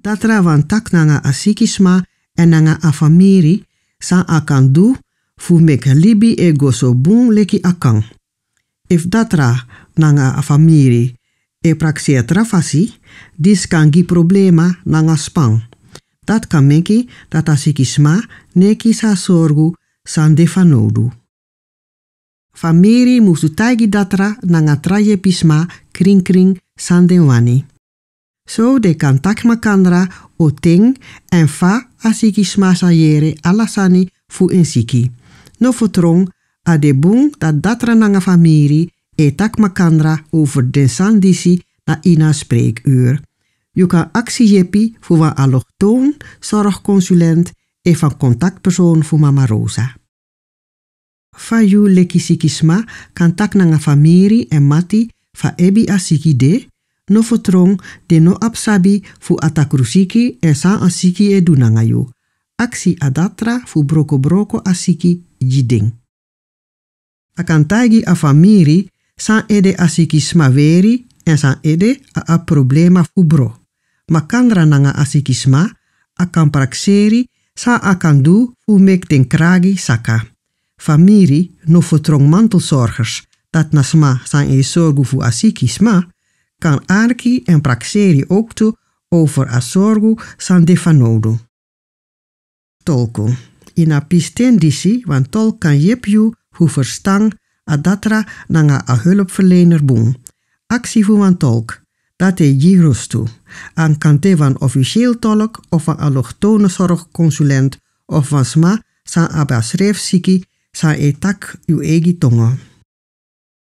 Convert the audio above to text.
Datra van tak nanga asikisma en nanga afamiri san akan du fu mek libi e goso bun leki akan. If datra nanga afamiri e praxia trafasi, dis kan gi problema nanga span. Dat kan meki dat asikisma neki sa sorgu san defanodu. Famiri musu taigi datra nanga traje pisma kring kring san denwani. So de kantak makandra o ting en fa asiki smasayere alasani fu insiki. No fotrong a de bung dat datra nanga famiri e tak makandra over den sandisi na ina spreekuur. Je kan actiejeppie voor van allochtoon, zorgconsulent en van contactpersoon voor mama Rosa. yu lekisiki sma kan tak nanga famiri en mati fa ebi asiki de no futrong de no apsabi fu atakrusiki e san asiki e dunangayo. Aksi adatra fu broko broko asiki jiding. Akantagi a famiri san ede asiki smaveri en san ede a a problema fu bro. Makandra nanga asiki sma, akan prakseri sa akan du fu mek den kragi saka. Famiri no futrong mantelzorgers, dat nasma san e sorgu fu asiki sma, kan Arki en Praxeri ook toe over Asorgu Sandefanodu. Tolku. In apistendisi, want tolk kan jepju hoe verstang adatra nanga a hulpverlener boom. Actie van tolk, dat is jirus toe. Aan te van officieel tolk of van allochtone zorgconsulent of van sma san abasref san etak uw egi tongen.